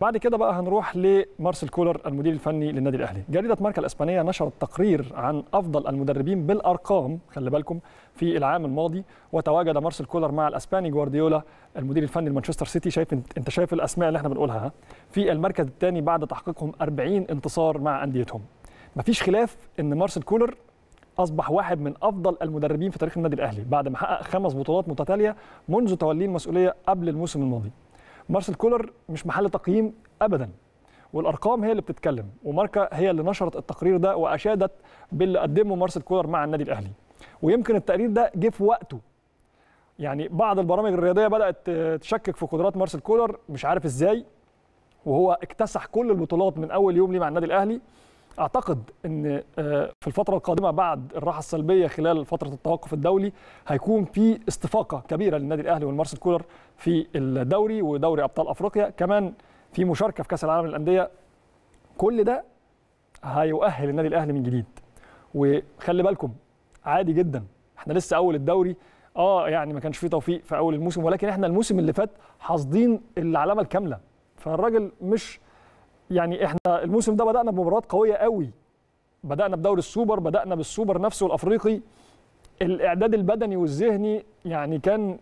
بعد كده بقى هنروح لمارسيل كولر المدير الفني للنادي الاهلي جريده ماركا الاسبانيه نشرت تقرير عن افضل المدربين بالارقام خلي بالكم في العام الماضي وتواجد مارسيل كولر مع الاسباني جوارديولا المدير الفني لمانشستر سيتي شايف انت شايف الاسماء اللي احنا بنقولها في المركز الثاني بعد تحقيقهم 40 انتصار مع انديتهم مفيش خلاف ان مارسيل كولر اصبح واحد من افضل المدربين في تاريخ النادي الاهلي بعد ما حقق خمس بطولات متتاليه منذ توليه المسؤوليه قبل الموسم الماضي مارسيل كولر مش محل تقييم ابدا والارقام هي اللي بتتكلم وماركا هي اللي نشرت التقرير ده واشادت باللي قدمه مارسيل كولر مع النادي الاهلي ويمكن التقرير ده جه في وقته يعني بعض البرامج الرياضيه بدات تشكك في قدرات مارسيل كولر مش عارف ازاي وهو اكتسح كل البطولات من اول يوم ليه مع النادي الاهلي اعتقد ان آه، في الفتره القادمه بعد الراحه السلبيه خلال فتره التوقف الدولي هيكون في استفاقه كبيره للنادي الاهلي والمارسيل كولر في الدوري ودوري ابطال افريقيا كمان في مشاركه في كاس العالم للانديه كل ده هيؤهل النادي الاهلي من جديد وخلي بالكم عادي جدا احنا لسه اول الدوري اه يعني ما كانش فيه توفيق في اول الموسم ولكن احنا الموسم اللي فات حاصدين العلامه الكامله فالراجل مش يعني احنا الموسم ده بدانا بمباريات قويه قوي بدانا بدوري السوبر بدانا بالسوبر نفسه الافريقي الاعداد البدني والذهني يعني كان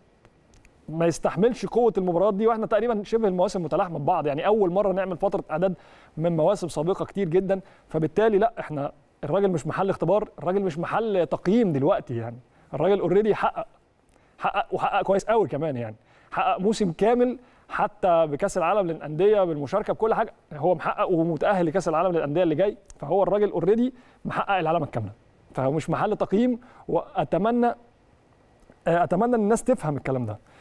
ما يستحملش قوه المباريات دي واحنا تقريبا شبه المواسم متلاحمه ببعض يعني اول مره نعمل فتره اعداد من مواسم سابقه كتير جدا فبالتالي لا احنا الراجل مش محل اختبار الراجل مش محل تقييم دلوقتي يعني الراجل اوريدي حقق حقق وحقق كويس قوي كمان يعني حقق موسم كامل حتى بكاس العالم للانديه بالمشاركه بكل حاجه هو محقق ومتاهل لكاس العالم للانديه اللي جاي فهو الراجل اوريدي محقق العلامه الكامله فمش محل تقييم واتمنى آه، اتمنى ان الناس تفهم الكلام ده